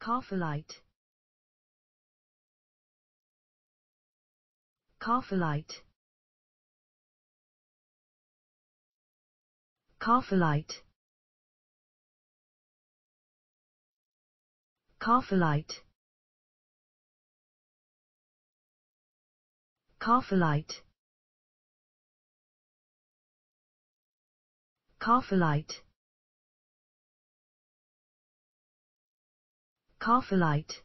Carphalite Carphalite Carphalite Carphalite Carphalite Carphalite Carphalite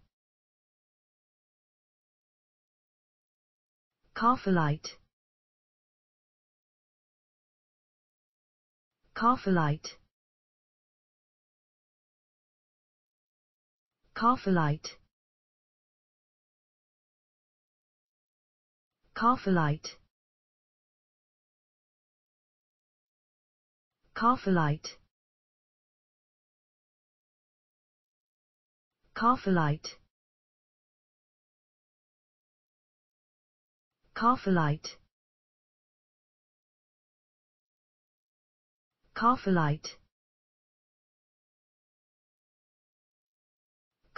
Carphalite Carphalite Carphalite Carphalite Carphalite Carphalite Carphalite Carphalite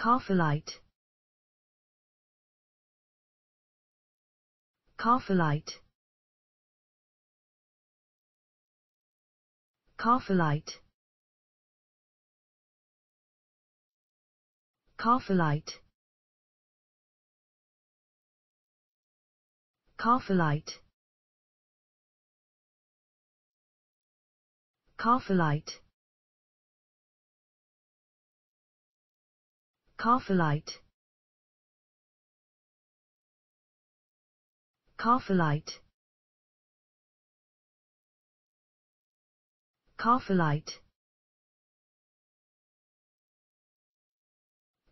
Carphalite Carphalite Carphalite Carphalite Carphalite Carphalite Carphalite Carphalite Carphalite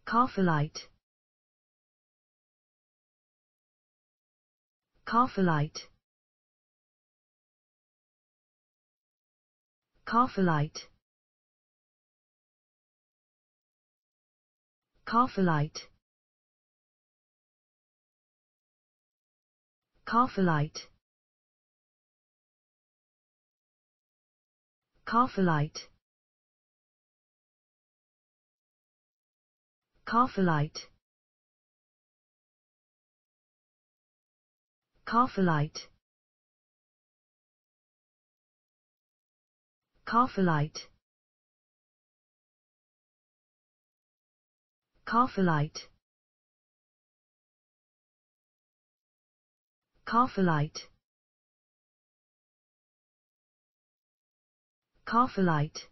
Carphalite Carphalite Carphalite Carphalite Carphalite Carphalite Carphalite Carphalite Carphalite Carphalite Carphalite Carphalite